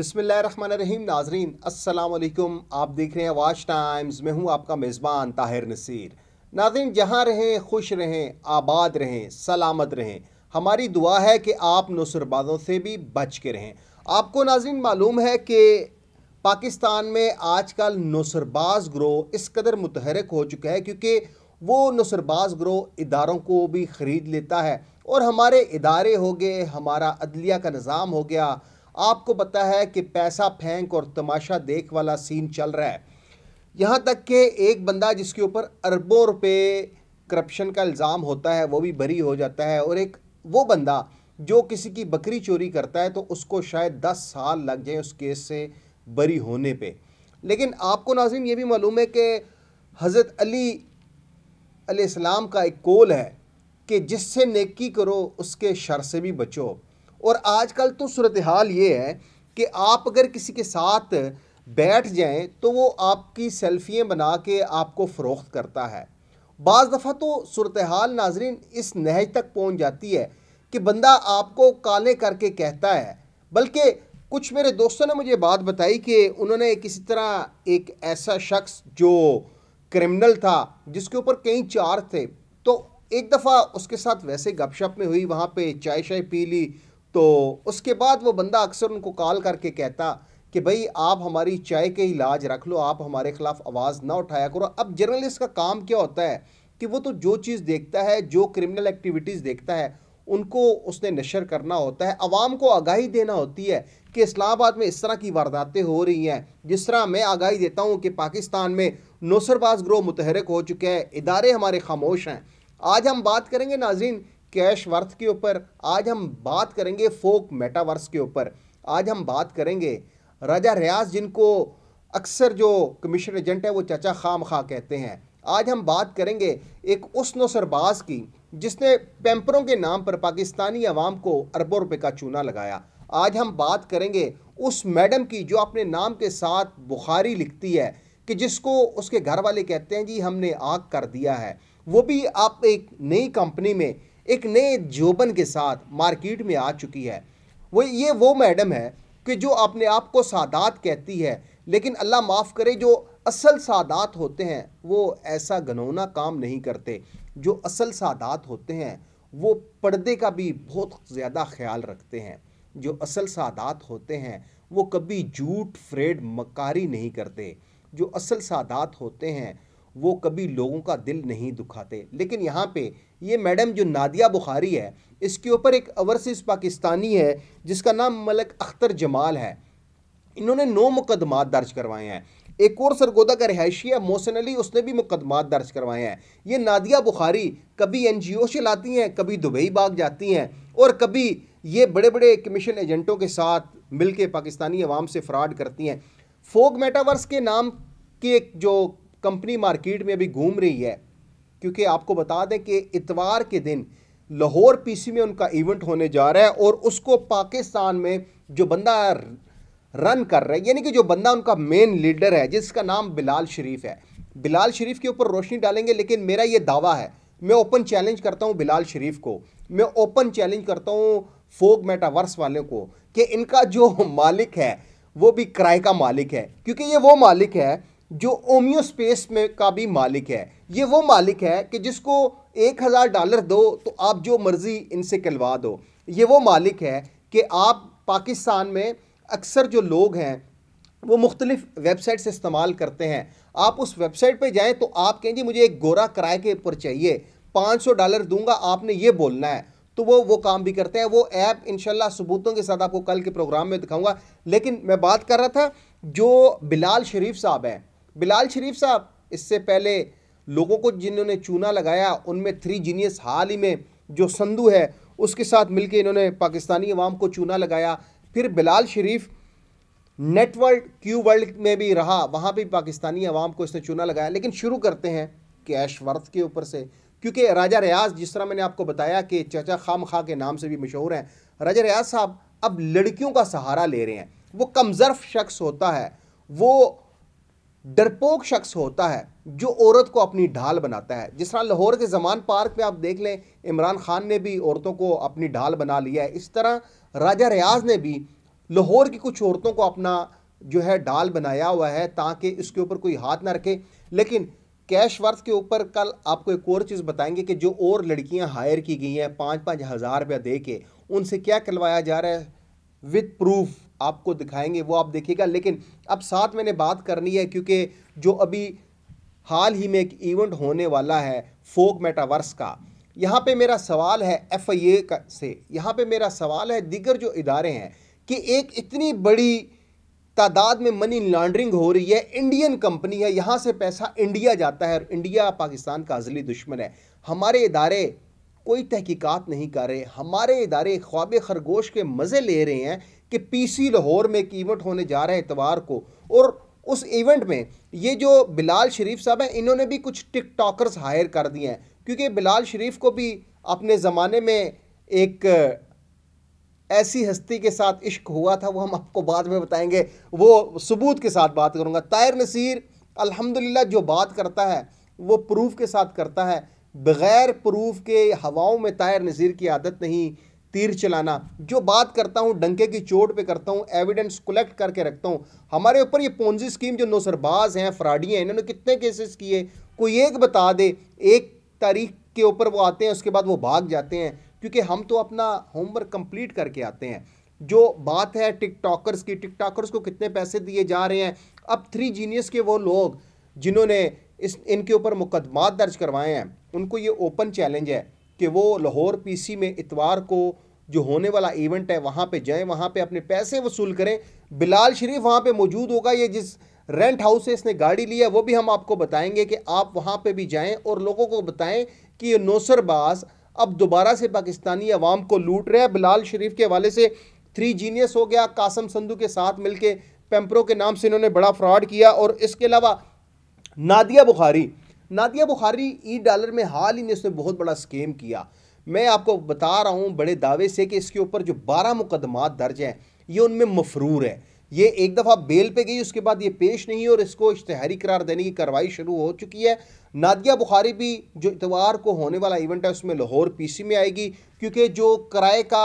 रहीम नाजरीन असलकुम आप देख रहे हैं वाच टाइम्स मैं हूं आपका मेज़बान ताहिर नसीर नाजरीन जहां रहें खुश रहें आबाद रहें सलामत रहें हमारी दुआ है कि आप नसरबाजों से भी बच के रहें आपको नाजरीन मालूम है कि पाकिस्तान में आजकल नसरबाज ग्रोह इस कदर मुतहरक हो चुका है क्योंकि वो नसरबाज ग्रोह इदारों को भी ख़रीद लेता है और हमारे इदारे हो गए हमारा अदलिया का निज़ाम हो गया आपको पता है कि पैसा फेंक और तमाशा देख वाला सीन चल रहा है यहाँ तक कि एक बंदा जिसके ऊपर अरबों रुपये करप्शन का इल्ज़ाम होता है वो भी बरी हो जाता है और एक वो बंदा जो किसी की बकरी चोरी करता है तो उसको शायद दस साल लग जाए उस केस से बरी होने पे लेकिन आपको नाजिम ये भी मालूम है कि हज़रत अली अलैहिस्सलाम का एक कोल है कि जिससे नेकी करो उसके शर से भी बचो और आजकल तो सूरत हाल ये है कि आप अगर किसी के साथ बैठ जाएं तो वो आपकी सेल्फियाँ बना के आपको फ़रोख्त करता है बज़ दफ़ा तो सूरत हाल नाजरीन इस नहज तक पहुँच जाती है कि बंदा आपको काले करके कहता है बल्कि कुछ मेरे दोस्तों ने मुझे बात बताई कि उन्होंने किसी तरह एक ऐसा शख्स जो क्रिमिनल था जिसके ऊपर कई चार थे तो एक दफ़ा उसके साथ वैसे गपशप में हुई वहाँ पे चाय शाय पी ली तो उसके बाद वो बंदा अक्सर उनको कॉल करके कहता कि भाई आप हमारी चाय के इलाज रख लो आप हमारे ख़िलाफ़ आवाज़ ना उठाया करो अब जर्नलिस्ट का काम क्या होता है कि वो तो जो चीज़ देखता है जो क्रिमिनल एक्टिविटीज़ देखता है उनको उसने नशर करना होता है आवाम को आगाही देना होती है कि इस्लामाबाद में इस तरह की वारदातें हो रही हैं जिस तरह मैं आगाही देता हूँ कि पाकिस्तान में नौसरबाज ग्रोह मुतहरक हो चुके हैं इदारे हमारे खामोश हैं आज हम बात करेंगे नाजीन कैश वर्थ के ऊपर आज हम बात करेंगे फोक मेटावर्स के ऊपर आज हम बात करेंगे राजा रियाज जिनको अक्सर जो कमीशन एजेंट है वो चचा खाम खा कहते हैं आज हम बात करेंगे एक उस सरबाज की जिसने पैम्परों के नाम पर पाकिस्तानी अवाम को अरबों रुपये का चूना लगाया आज हम बात करेंगे उस मैडम की जो अपने नाम के साथ बुखारी लिखती है कि जिसको उसके घर वाले कहते हैं जी हमने आग कर दिया है वो भी आप एक नई कंपनी में एक नए जोबन के साथ मार्केट में आ चुकी है वो ये वो मैडम है कि जो अपने आप को सादात कहती है लेकिन अल्लाह माफ़ करे जो असल सादात होते हैं वो ऐसा गनौना काम नहीं करते जो असल सादात होते हैं वो पर्दे का भी बहुत ज़्यादा ख्याल रखते हैं जो असल सादात होते हैं वो कभी झूठ फ्रेड मकारी नहीं करते जो असल सादात होते हैं वो कभी लोगों का दिल नहीं दुखाते लेकिन यहाँ पे ये मैडम जो नादिया बुखारी है इसके ऊपर एक अवरसिस पाकिस्तानी है जिसका नाम मलक अख्तर जमाल है इन्होंने नौ मुकदमात दर्ज करवाए हैं एक और सरगोदा का रिहायशी है मोहसिन अली उसने भी मुकदमात दर्ज करवाए हैं ये नादिया बुखारी कभी एन जी ओ चलाती हैं कभी दुबई बाग जाती हैं और कभी ये बड़े बड़े कमीशन एजेंटों के साथ मिल के पाकिस्तानी अवाम से फ्रॉड करती हैं फोक मेटावर्स के नाम के जो कंपनी मार्केट में अभी घूम रही है क्योंकि आपको बता दें कि इतवार के दिन लाहौर पीसी में उनका इवेंट होने जा रहा है और उसको पाकिस्तान में जो बंदा रन कर रहा है यानी कि जो बंदा उनका मेन लीडर है जिसका नाम बिलाल शरीफ है बिलाल शरीफ के ऊपर रोशनी डालेंगे लेकिन मेरा ये दावा है मैं ओपन चैलेंज करता हूँ बिलाल शरीफ को मैं ओपन चैलेंज करता हूँ फोक मेटावर्स वाले को कि इनका जो मालिक है वो भी किराए का मालिक है क्योंकि ये वो मालिक है जो ओमियो स्पेस में का भी मालिक है ये वो मालिक है कि जिसको एक हज़ार डॉलर दो तो आप जो मर्ज़ी इनसे कलवा दो ये वो मालिक है कि आप पाकिस्तान में अक्सर जो लोग हैं वो मुख्तलिफ़ वेबसाइट्स इस्तेमाल करते हैं आप उस वेबसाइट पे जाएं तो आप कहें जी मुझे एक गोरा किराए के ऊपर चाहिए पाँच सौ डॉलर दूंगा आपने ये बोलना है तो वो वो काम भी करते हैं वो ऐप इनशाला सबूतों के साथ आपको कल के प्रोग्राम में दिखाऊंगा लेकिन मैं बात कर रहा था जो बिलाल शरीफ साहब हैं बिलाल शरीफ साहब इससे पहले लोगों को जिन्होंने चूना लगाया उनमें थ्री जीनियस हाल ही में जो संधु है उसके साथ मिलकर इन्होंने पाकिस्तानी अवाम को चूना लगाया फिर Bilal Sharif Networld Q World में भी रहा वहाँ भी पाकिस्तानी अवाम को इसने चूना लगाया लेकिन शुरू करते हैं कैश वर्थ के ऊपर से क्योंकि राजा रियाज जिस तरह मैंने आपको बताया कि चचा खाम खा के नाम से भी मशहूर हैं राजा रियाज साहब अब लड़कियों का सहारा ले रहे हैं वो कमज़र्फ शख्स होता है वो डरपोक शख्स होता है जो औरत को अपनी ढाल बनाता है जिस तरह लाहौर के जमान पार्क में आप देख लें इमरान खान ने भी औरतों को अपनी ढाल बना लिया है इस तरह राजा रियाज ने भी लाहौर की कुछ औरतों को अपना जो है ढाल बनाया हुआ है ताकि इसके ऊपर कोई हाथ ना रखे लेकिन कैश वर्थ के ऊपर कल आपको एक और चीज़ बताएंगे कि जो और लड़कियां हायर की गई हैं पाँच पाँच हज़ार रुपया दे के उनसे क्या करवाया जा रहा है विथ प्रूफ आपको दिखाएंगे वो आप देखिएगा लेकिन अब साथ मैंने बात करनी है क्योंकि जो अभी हाल ही में एक इवेंट होने वाला है फोक मेटावर्स का यहाँ पे मेरा सवाल है एफ का से यहाँ पे मेरा सवाल है दिगर जो इदारे हैं कि एक इतनी बड़ी तादाद में मनी लॉन्ड्रिंग हो रही है इंडियन कंपनी है यहाँ से पैसा इंडिया जाता है और इंडिया पाकिस्तान का अजली दुश्मन है हमारे इदारे कोई तहकीकात नहीं कर रहे हमारे इदारे ख्वाब खरगोश के मज़े ले रहे हैं कि पीसी लाहौर में एक इवेंट होने जा रहा है इतवार को और उस इवेंट में ये जो बिलाल शरीफ साहब हैं इन्होंने भी कुछ टिक टॉकर्स हायर कर दिए हैं क्योंकि बिलाल शरीफ को भी अपने ज़माने में एक ऐसी हस्ती के साथ इश्क हुआ था वो हम आपको बाद में बताएंगे वो सबूत के साथ बात करूँगा तायर नसीर अलहमदिल्ला जो बात करता है वो प्रूफ के साथ करता है बग़ैर प्रूफ के हवाओं में तायर नज़ीर की आदत नहीं तीर चलाना जो बात करता हूँ डंके की चोट पे करता हूँ एविडेंस कलेक्ट करके रखता हूँ हमारे ऊपर ये पोंजी स्कीम जो नौसरबाज हैं फ्राडी हैं इन्होंने कितने केसेस किए कोई एक बता दे एक तारीख के ऊपर वो आते हैं उसके बाद वो भाग जाते हैं क्योंकि हम तो अपना होमवर्क कंप्लीट करके आते हैं जो बात है टिकटॉकर्स की टिकटॉकर्स को कितने पैसे दिए जा रहे हैं अब थ्री जीनियस के वो लोग जिन्होंने इस इनके ऊपर मुकदमा दर्ज करवाए हैं उनको ये ओपन चैलेंज है कि वो लाहौर पीसी में इतवार को जो होने वाला इवेंट है वहाँ पे जाएं वहाँ पे अपने पैसे वसूल करें बिलाल शरीफ वहाँ पे मौजूद होगा ये जिस रेंट हाउस से इसने गाड़ी ली है वो भी हम आपको बताएंगे कि आप वहाँ पे भी जाएं और लोगों को बताएं कि ये नौसरबाज अब दोबारा से पाकिस्तानी अवाम को लूट रहे हैं बिलाल शरीफ के हवाले से थ्री जीनियस हो गया कासम संधु के साथ मिलके पेम्परों के नाम से इन्होंने बड़ा फ्रॉड किया और इसके अलावा नादिया बुखारी नादिया बुखारी ई डॉलर में हाल ही ने उसने बहुत बड़ा स्केम किया मैं आपको बता रहा हूँ बड़े दावे से कि इसके ऊपर जो बारह मुकदमात दर्ज हैं ये उनमें मफरूर है ये एक दफ़ा बेल पे गई उसके बाद ये पेश नहीं और इसको इश्तहारी करार देने की कार्रवाई शुरू हो चुकी है नादिया बुखारी भी जो इतवार को होने वाला इवेंट है उसमें लाहौर पीसी में आएगी क्योंकि जो किराए का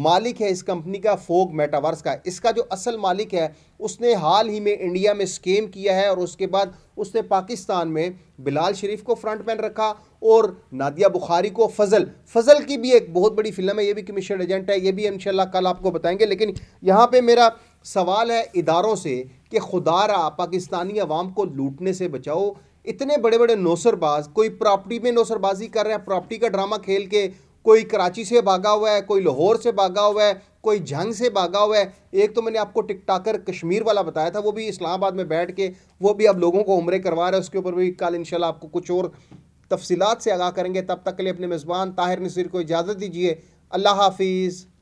मालिक है इस कंपनी का फोग मेटावर्स का इसका जो असल मालिक है उसने हाल ही में इंडिया में स्केम किया है और उसके बाद उसने पाकिस्तान में बिलाल शरीफ को फ्रंट मैन रखा और नादिया बुखारी को फजल फजल की भी एक बहुत बड़ी फिल्म है ये भी कमीशन एजेंट है ये भी इन कल आपको बताएंगे लेकिन यहाँ पर मेरा सवाल है इदारों से कि खुदारा पाकिस्तानी अवाम को लूटने से बचाओ इतने बड़े बड़े नौसरबाज कोई प्रॉपर्टी में नौसरबाजी कर रहे हैं प्रॉपर्टी का ड्रामा खेल के कोई कराची से भागा हुआ है कोई लाहौर से भागा हुआ है कोई जंग से भागा हुआ है एक तो मैंने आपको टिकटाकर कश्मीर वाला बताया था वो भी इस्लामाबाद में बैठ के वो भी अब लोगों को उम्र करवा रहे हैं उसके ऊपर भी कल इनशाला आपको कुछ और तफसीत से आगाह करेंगे तब तक के लिए अपने मेज़बान ताहिर नसीर को इजाज़त दीजिए अल्लाह हाफिज़